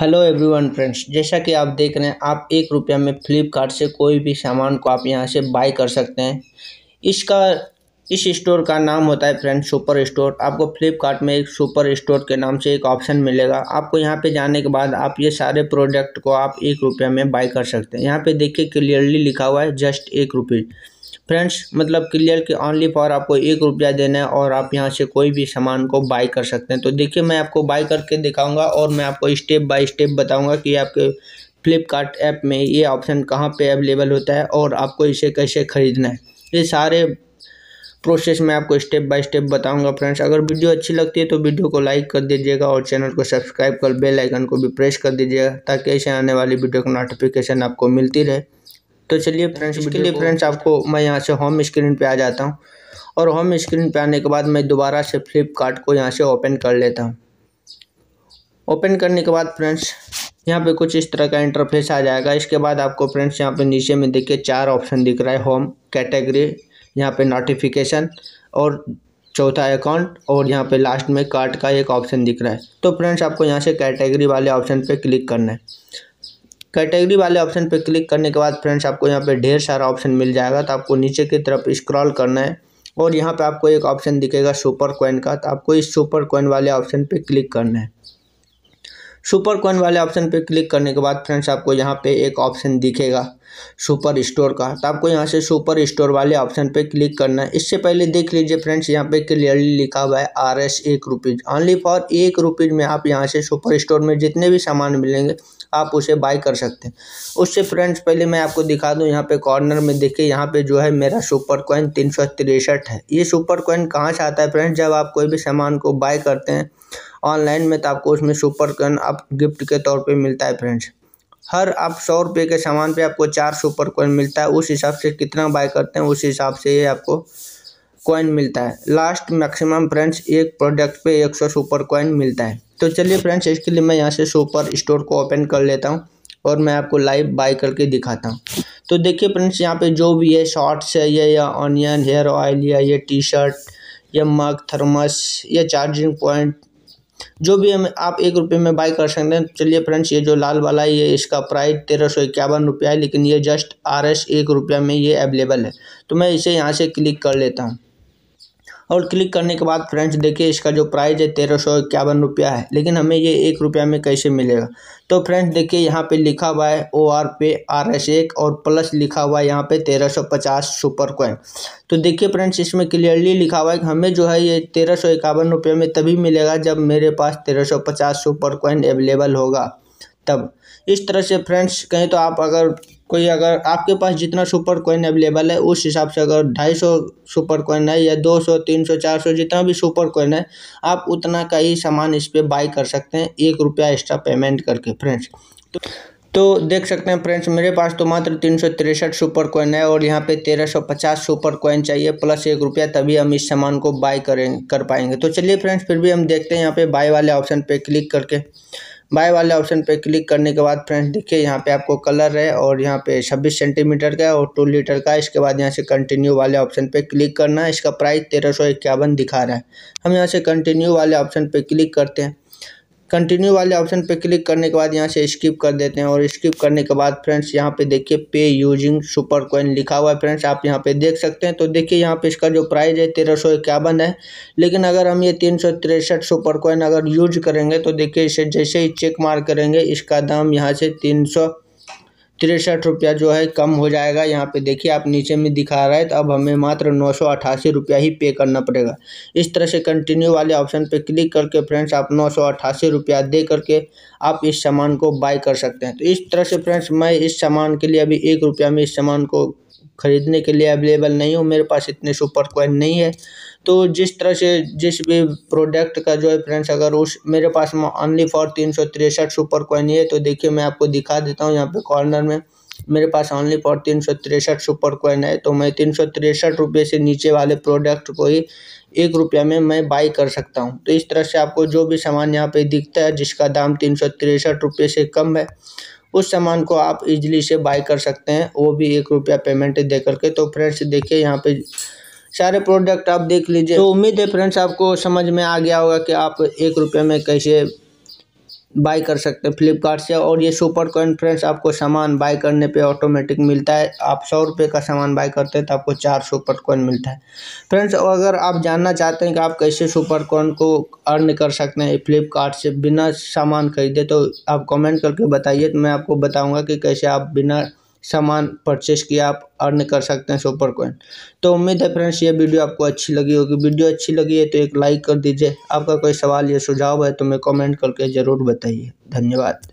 hello everyone friends जैसा कि आप देख रहे हैं आप एक रुपया में फ्लिपकार्ट से कोई भी सामान को आप यहां से बाय कर सकते हैं इसका इस स्टोर का नाम होता है फ्रेंड सुपर स्टोर आपको फ्लिपकार्ट में एक सुपर स्टोर के नाम से एक ऑप्शन मिलेगा आपको यहाँ पे जाने के बाद आप ये सारे प्रोडक्ट को आप एक रुपया में बाई कर सकते हैं यहाँ पर देखिए क्लियरली लिखा हुआ है जस्ट एक रुपीज़ फ्रेंड्स मतलब क्लियर कि ऑनली फॉर आपको एक रुपया देना है और आप यहाँ से कोई भी सामान को बाई कर सकते हैं तो देखिए मैं आपको बाई करके दिखाऊंगा और मैं आपको स्टेप बाय स्टेप बताऊंगा कि आपके फ्लिपकार्ट ऐप में ये ऑप्शन कहाँ पे अवेलेबल होता है और आपको इसे कैसे ख़रीदना है ये सारे प्रोसेस मैं आपको स्टेप बाय स्टेप बताऊंगा फ्रेंड्स अगर वीडियो अच्छी लगती है तो वीडियो को लाइक कर दीजिएगा और चैनल को सब्सक्राइब कर बेल आइकन को भी प्रेस कर दीजिएगा ताकि ऐसे आने वाली वीडियो का नोटिफिकेशन आपको मिलती रहे तो चलिए फ्रेंड्स इसके लिए फ्रेंड्स आपको मैं यहाँ से होम स्क्रीन पे आ जाता हूँ और होम स्क्रीन पे आने के बाद मैं दोबारा से फ्लिपकार्ट को यहाँ से ओपन कर लेता हूँ ओपन करने के बाद फ्रेंड्स यहाँ पे कुछ इस तरह का इंटरफेस आ जाएगा इसके बाद आपको फ्रेंड्स यहाँ पे नीचे में देखिए चार ऑप्शन दिख रहा है होम कैटेगरी यहाँ पे नोटिफिकेशन और चौथा अकाउंट और यहाँ पे लास्ट में कार्ट का एक ऑप्शन दिख रहा है तो फ्रेंड्स आपको यहाँ से कैटेगरी वाले ऑप्शन पे क्लिक करना है कैटेगरी वाले ऑप्शन पर क्लिक करने के बाद फ्रेंड्स आपको यहाँ पर ढेर सारा ऑप्शन मिल जाएगा तो आपको नीचे की तरफ स्क्रॉल करना है और यहाँ पे आपको एक ऑप्शन दिखेगा सुपर कॉइन का तो आपको इस सुपर कॉइन वाले ऑप्शन पे क्लिक करना है सुपर कॉइन वाले ऑप्शन पे क्लिक करने के बाद फ्रेंड्स आपको यहाँ पे एक ऑप्शन दिखेगा सुपर स्टोर का तो आपको यहाँ से सुपर स्टोर वाले ऑप्शन पे क्लिक करना है इससे पहले देख लीजिए फ्रेंड्स यहाँ पे क्लियरली लिखा हुआ है आर एस एक रुपीज़ ऑनली फॉर एक रुपीज़ में आप यहाँ से सुपर स्टोर में जितने भी सामान मिलेंगे आप उसे बाई कर सकते हैं उससे फ्रेंड्स पहले मैं आपको दिखा दूं यहाँ पे कॉर्नर में देखिए यहाँ पे जो है मेरा सुपर कॉइन तीन सौ तिरसठ है ये सुपर कॉइन कहाँ से आता है फ्रेंड्स जब आप कोई भी सामान को बाय करते हैं ऑनलाइन में तो आपको उसमें सुपर कॉइन आप गिफ्ट के तौर पर मिलता है फ्रेंड्स हर आप सौ रुपये के सामान पे आपको चार सुपर कॉइन मिलता है उस हिसाब से कितना बाय करते हैं उस हिसाब से ये आपको कॉइन मिलता है लास्ट मैक्सिमम फ्रेंड्स एक प्रोडक्ट पे 100 सुपर कॉइन मिलता है तो चलिए फ्रेंड्स इसके लिए मैं यहाँ से सुपर स्टोर को ओपन कर लेता हूँ और मैं आपको लाइव बाई करके दिखाता हूँ तो देखिए फ्रेंड्स यहाँ पे जो भी है शॉर्ट्स है ये या ऑनियन हेयर ऑयल या ये टी शर्ट या मग थर्मस या चार्जिंग पॉइंट जो भी हम आप एक रुपये में बाई कर सकते हैं तो चलिए फ्रेंड्स ये जो लाल वाला है ये इसका प्राइस तेरह सौ इक्यावन रुपया है लेकिन ये जस्ट आर एस एक रुपया में ये अवेलेबल है तो मैं इसे यहाँ से क्लिक कर लेता हूँ और क्लिक करने के बाद फ्रेंड्स देखिए इसका जो प्राइस है तेरह सौ इक्यावन रुपया है लेकिन हमें ये एक रुपया में कैसे मिलेगा तो फ्रेंड्स देखिए यहाँ पे लिखा हुआ है ओ आर पे आर एस एक और प्लस लिखा हुआ है यहाँ पे तेरह सौ पचास सुपर कॉइन तो देखिए फ्रेंड्स इसमें क्लियरली लिखा हुआ है कि हमें जो है ये तेरह सौ इक्यावन रुपये में तभी मिलेगा जब मेरे पास तेरह सौ पचास सुपर कॉइन अवेलेबल होगा तब इस तरह से फ्रेंड्स कहें तो आप अगर कोई अगर आपके पास जितना सुपर कॉइन अवेलेबल है उस हिसाब से अगर ढाई सौ सुपर कॉइन है या दो सौ तीन सौ चार सौ जितना भी सुपर कॉइन है आप उतना का ही सामान इस पर बाई कर सकते हैं एक रुपया एक्स्ट्रा पेमेंट करके फ्रेंड्स तो तो देख सकते हैं फ्रेंड्स मेरे पास तो मात्र तीन सौ तिरसठ सुपर कॉइन है और यहाँ पे तेरह सौ पचास सुपर कॉइन चाहिए प्लस एक रुपया तभी हम इस सामान को बाय करें कर पाएंगे तो चलिए फ्रेंड्स फिर भी हम देखते हैं यहाँ पे बाय वाले ऑप्शन पे क्लिक करके बाय वाले ऑप्शन पे क्लिक करने के बाद फ्रेंड्स देखिए यहाँ पे आपको कलर है और यहाँ पे 26 सेंटीमीटर का और टू लीटर का इसके बाद यहाँ से कंटिन्यू वाले ऑप्शन पे क्लिक करना है इसका प्राइस तेरह दिखा रहा है हम यहाँ से कंटिन्यू वाले ऑप्शन पर क्लिक करते हैं कंटिन्यू वाले ऑप्शन पे क्लिक करने के बाद यहाँ से स्किप कर देते हैं और स्किप करने के बाद फ्रेंड्स यहाँ पे देखिए पे यूजिंग सुपर कॉइन लिखा हुआ है फ्रेंड्स आप यहाँ पे देख सकते हैं तो देखिए यहाँ पे इसका जो प्राइस है तेरह सौ इक्यावन है लेकिन अगर हम ये तीन सौ तिरसठ सुपर कॉइन अगर यूज करेंगे तो देखिए इसे जैसे ही चेक मार करेंगे इसका दाम यहाँ से तीन सौ तिरसठ रुपया जो है कम हो जाएगा यहाँ पे देखिए आप नीचे में दिखा रहा है तो अब हमें मात्र नौ सौ अट्ठासी रुपया ही पे करना पड़ेगा इस तरह से कंटिन्यू वाले ऑप्शन पे क्लिक करके फ्रेंड्स आप नौ सौ अट्ठासी रुपया दे करके आप इस सामान को बाय कर सकते हैं तो इस तरह से फ्रेंड्स मैं इस सामान के लिए अभी एक रुपया में इस सामान को ख़रीदने के लिए अवेलेबल नहीं हूँ मेरे पास इतने सुपर कॉइन नहीं है तो जिस तरह से जिस भी प्रोडक्ट का जो है फ्रेंड्स अगर उस मेरे पास ऑनली फॉर तीन सौ तिरसठ सुपर कॉइन है तो देखिए मैं आपको दिखा देता हूँ यहाँ पे कॉर्नर में मेरे पास ऑनली फॉर तीन सौ तिरसठ सुपर कॉइन है तो मैं तीन सौ तिरसठ रुपये से नीचे वाले प्रोडक्ट को ही एक रुपया में मैं बाई कर सकता हूँ तो इस तरह से आपको जो भी सामान यहाँ पे दिखता है जिसका दाम तीन सौ तिरसठ रुपये से कम है उस सामान को आप इजीली से बाय कर सकते हैं वो भी एक रुपया पेमेंट दे करके तो फ्रेंड्स देखिए यहाँ पे सारे प्रोडक्ट आप देख लीजिए तो उम्मीद है फ्रेंड्स आपको समझ में आ गया होगा कि आप एक रुपये में कैसे बाय कर सकते हैं फ्लिपकार्ट से और ये सुपर कॉइन फ्रेंड्स आपको सामान बाय करने पे ऑटोमेटिक मिलता है आप सौ रुपये का सामान बाय करते हैं तो आपको चार सुपर कॉइन मिलता है फ्रेंड्स अगर आप जानना चाहते हैं कि आप कैसे सुपर कॉइन को अर्न कर सकते हैं फ्लिपकार्ट से बिना सामान खरीदे तो आप कमेंट करके बताइए तो मैं आपको बताऊँगा कि कैसे आप बिना सामान परचेस किया आप अर्न कर सकते हैं सुपर कॉइन तो उम्मीद है फ्रेंड्स ये वीडियो आपको अच्छी लगी होगी वीडियो अच्छी लगी है तो एक लाइक कर दीजिए आपका कोई सवाल या सुझाव है तो मैं कमेंट करके ज़रूर बताइए धन्यवाद